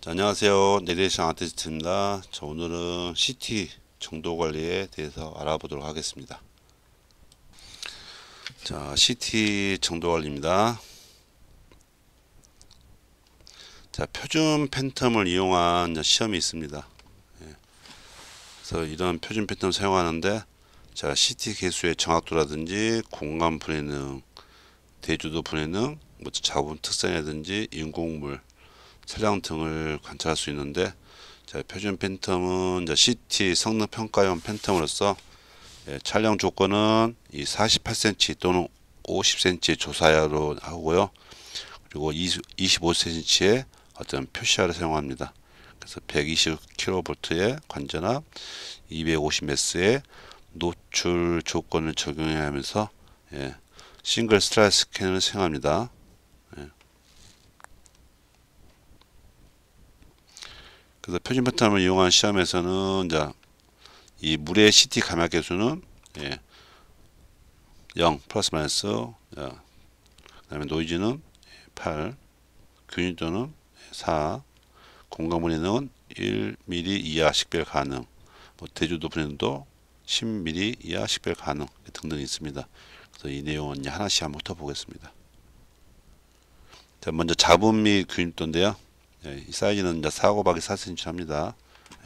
자, 안녕하세요. 내레이션 아티스트입니다. 자, 오늘은 CT 정도 관리에 대해서 알아보도록 하겠습니다. 자, CT 정도 관리입니다. 자, 표준 팬텀을 이용한 시험이 있습니다. 예. 그래서 이런 표준 팬텀 사용하는데 자, CT 개수의 정확도라든지 공간 분해능, 대주도 분해능, 뭐 자본 특성이라든지 인공물 차량 등을 관찰할 수 있는데 자, 표준 팬텀은 이제 CT 성능 평가용 팬텀으로서 예, 촬영 조건은 이 48cm 또는 50cm 조사야로 하고요. 그리고 25cm의 어떤 표시화를 사용합니다. 그래서 120kV의 관전압 250S의 노출 조건을 적용하면서 예, 싱글 스트라이 스캔을 사용합니다. 그래서 표준 패턴을 이용한 시험에서는 자, 이 물의 CT 감압개수는 예, 0 플러스 마이너스 자, 예, 그다음에 노이즈는 8 균일도는 4 공간 분해는 1mm 이하 식별 가능 뭐 대주도 분해도 10mm 이하 식별 가능 등등 있습니다. 그래서 이 내용은 하나씩 한번 터보겠습니다 자, 먼저 잡음 및 균일도인데요. 예, 이 사이즈는 이제 4 곱하기 4cm 합니다.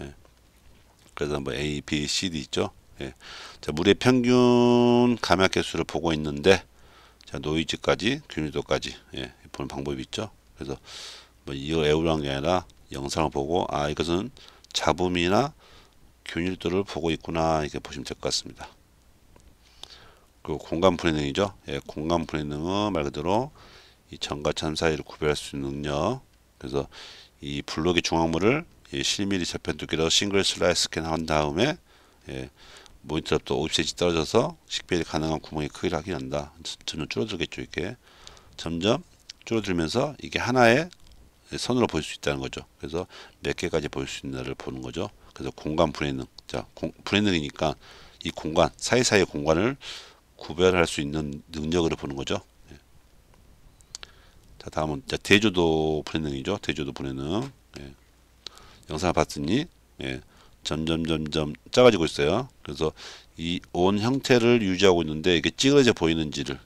예. 그래서 뭐 A, B, C, D 있죠. 예. 자, 물의 평균 감약 개수를 보고 있는데 자, 노이즈까지 균일도까지 예, 보는 방법이 있죠. 그래서 뭐 이거 애우라는 게 아니라 영상을 보고 아 이것은 잡음이나 균일도를 보고 있구나 이렇게 보시면 될 것 같습니다. 그 공간 불이능이죠. 예, 공간 불이능은 말 그대로 이 전과 참 사이를 구별할 수 있는 능력 그래서 이 블록의 중앙물을 예, 1mm 재편 두께로 싱글 슬라이스 스캔한 다음에 예, 모니터 값도 50cm 떨어져서 식별이 가능한 구멍의 크기를 확인한다. 점점 줄어들겠죠 이게 렇 점점 줄어들면서 이게 하나의 선으로 볼 수 있다는 거죠. 그래서 몇 개까지 볼 수 있나를 보는 거죠. 그래서 공간 불해능. 자, 공, 불해능이니까 이 공간 사이사이의 공간을 구별할 수 있는 능력으로 보는 거죠. 자 다음은 자, 대조도 분해능이죠. 대조도 분해능. 예. 영상을 봤으니 예. 점점 점점 작아지고 있어요. 그래서 이 온 형태를 유지하고 있는데 이게 찌그러져 보이는지를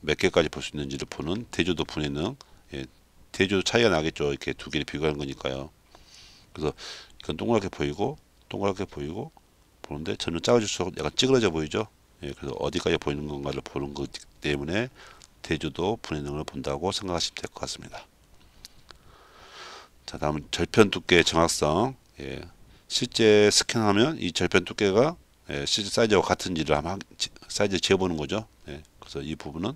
몇 개까지 볼 수 있는지를 보는 대조도 분해능. 예. 대조 차이가 나겠죠. 이렇게 두 개를 비교하는 거니까요. 그래서 이건 동그랗게 보이고 동그랗게 보이고 보는데 전혀 작아질수록 약간 찌그러져 보이죠. 예, 그래서 어디까지 보이는 건가를 보는 것 때문에 대주도, 분해 능을 본다고 생각하시면 될 것 같습니다. 자 다음 절편 두께 정확성 예. 실제 스캔하면 이 절편 두께가 예, 실제 사이즈와 같은지를 한번 사이즈 재보는 거죠 예. 그래서 이 부분은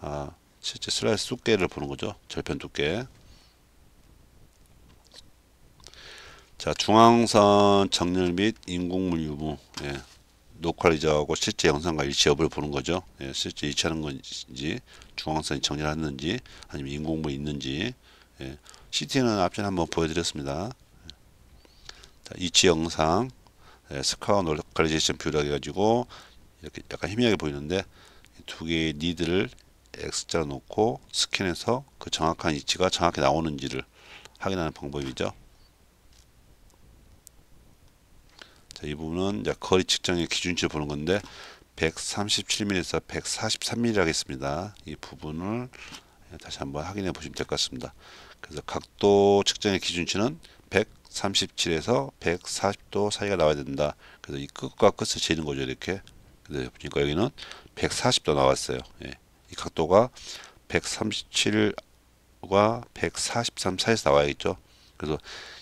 아, 실제 슬라이스 두께를 보는 거죠 절편 두께 자 중앙선 정렬 및 인공물 유무 예. 노컬리저하고 실제 영상과 일치 여부를 보는 거죠. 예, 실제 일치하는 건지 중앙선이 정렬하는지 아니면 인공부 있는지 예, CT는 앞전에 한번 보여드렸습니다. 자, 이치 영상 예, 스카우 노컬리제이션 뷰라 해가지고 이렇게 약간 희미하게 보이는데 두 개의 니드를 X자로 놓고 스캔해서 그 정확한 위치가 정확히 나오는지를 확인하는 방법이죠. 자, 이 부분은 이제 거리 측정의 기준치를 보는 건데 137mm에서 143mm 하겠습니다. 이 부분을 다시 한번 확인해 보시면 될 것 같습니다. 그래서 각도 측정의 기준치는 137에서 140도 사이가 나와야 된다. 그래서 이 끝과 끝을 재는 거죠, 이렇게. 그래서 보니까 여기는 140도 나왔어요. 예. 이 각도가 137과 143 사이에서 나와야겠죠. 그래서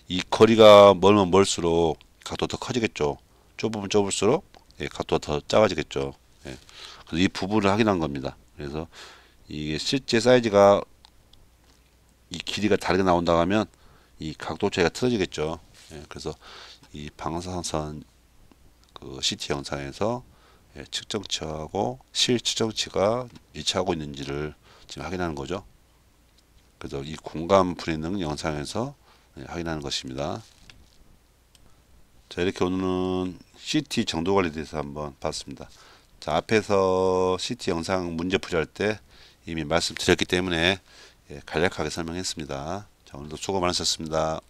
이 거리가 멀면 멀수록 각도가 더 커지겠죠. 좁으면 좁을수록 예, 각도가 더 작아지겠죠. 예. 그래서 이 부분을 확인한 겁니다. 그래서 이게 실제 사이즈가 이 길이가 다르게 나온다 하면 이 각도 차이가 틀어지겠죠. 예, 그래서 이 방사선 그 CT 영상에서 예, 측정치하고 실 측정치가 일치하고 있는지를 지금 확인하는 거죠. 그래서 이 공간 불이능 영상에서 예, 확인하는 것입니다. 자 이렇게 오늘은 CT 정도 관리에 대해서 한번 봤습니다. 자 앞에서 CT 영상 문제 풀이할 때 이미 말씀드렸기 때문에 예, 간략하게 설명했습니다. 자 오늘도 수고 많으셨습니다.